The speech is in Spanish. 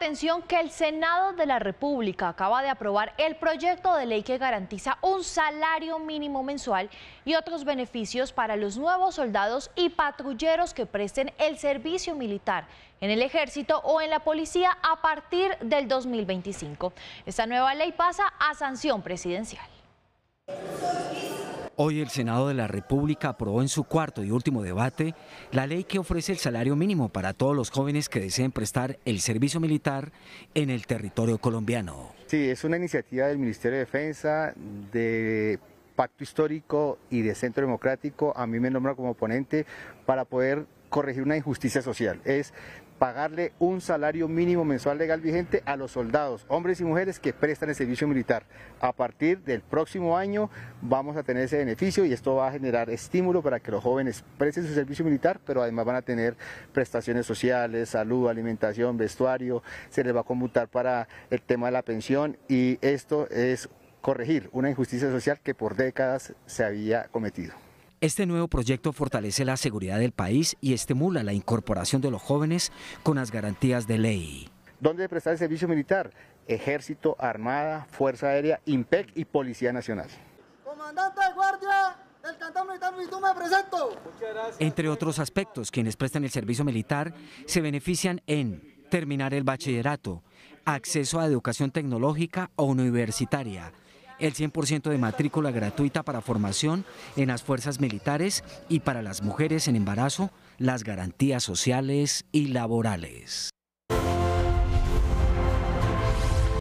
Atención que el Senado de la República acaba de aprobar el proyecto de ley que garantiza un salario mínimo mensual y otros beneficios para los nuevos soldados y patrulleros que presten el servicio militar en el ejército o en la policía a partir del 2025. Esta nueva ley pasa a sanción presidencial. Hoy el Senado de la República aprobó en su cuarto y último debate la ley que ofrece el salario mínimo para todos los jóvenes que deseen prestar el servicio militar en el territorio colombiano. Sí, es una iniciativa del Ministerio de Defensa, de Pacto Histórico y de Centro Democrático. A mí me nombra como ponente para poder corregir una injusticia social. Es pagarle un salario mínimo mensual legal vigente a los soldados, hombres y mujeres que prestan el servicio militar. A partir del próximo año vamos a tener ese beneficio y esto va a generar estímulo para que los jóvenes presten su servicio militar, pero además van a tener prestaciones sociales, salud, alimentación, vestuario, se les va a conmutar para el tema de la pensión y esto es corregir una injusticia social que por décadas se había cometido. Este nuevo proyecto fortalece la seguridad del país y estimula la incorporación de los jóvenes con las garantías de ley. ¿Dónde prestar el servicio militar? Ejército, Armada, Fuerza Aérea, IMPEC y Policía Nacional. Comandante de Guardia del Cantón Militar me presento. Entre otros aspectos, quienes prestan el servicio militar se benefician en terminar el bachillerato, acceso a educación tecnológica o universitaria, el 100% de matrícula gratuita para formación en las fuerzas militares y para las mujeres en embarazo, las garantías sociales y laborales.